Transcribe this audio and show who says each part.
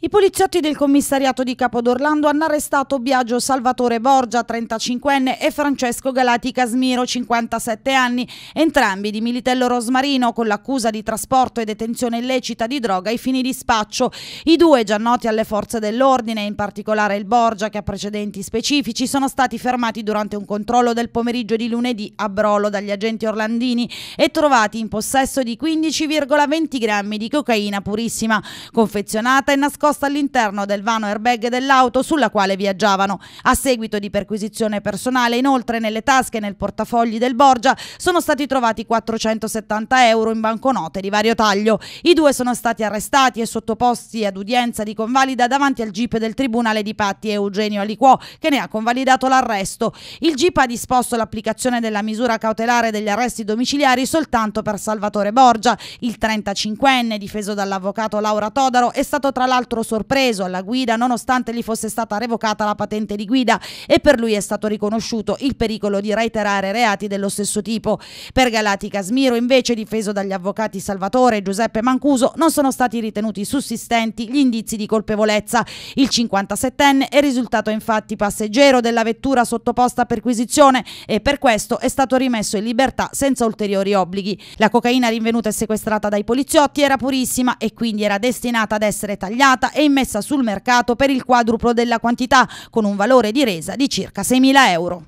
Speaker 1: I poliziotti del commissariato di Capodorlando hanno arrestato Biagio Salvatore Borgia, 35enne, e Francesco Galati Casmiro, 57 anni, entrambi di Militello Rosmarino, con l'accusa di trasporto e detenzione illecita di droga ai fini di spaccio. I due, già noti alle forze dell'ordine, in particolare il Borgia, che ha precedenti specifici, sono stati fermati durante un controllo del pomeriggio di lunedì a Brolo dagli agenti orlandini e trovati in possesso di 15,20 grammi di cocaina purissima, confezionata e nascosta nascosta all'interno del vano airbag dell'auto sulla quale viaggiavano. A seguito di perquisizione personale, inoltre, nelle tasche e nel portafogli del Borgia sono stati trovati 470 euro in banconote di vario taglio. I due sono stati arrestati e sottoposti ad udienza di convalida davanti al GIP del Tribunale di Patti Eugenio Aliquò, che ne ha convalidato l'arresto. Il GIP ha disposto l'applicazione della misura cautelare degli arresti domiciliari soltanto per Salvatore Borgia. Il 35enne, difeso dall'avvocato Laura Todaro, è stato tra l'altro riscontro sorpreso alla guida nonostante gli fosse stata revocata la patente di guida e per lui è stato riconosciuto il pericolo di reiterare reati dello stesso tipo. Per Galati Casmiro, invece, difeso dagli avvocati Salvatore e Giuseppe Mancuso, non sono stati ritenuti sussistenti gli indizi di colpevolezza. Il 57enne è risultato infatti passeggero della vettura sottoposta a perquisizione e per questo è stato rimesso in libertà senza ulteriori obblighi. La cocaina rinvenuta e sequestrata dai poliziotti era purissima e quindi era destinata ad essere tagliata comprata e immessa sul mercato per il quadruplo della quantità, con un valore di resa di circa 6.000 euro.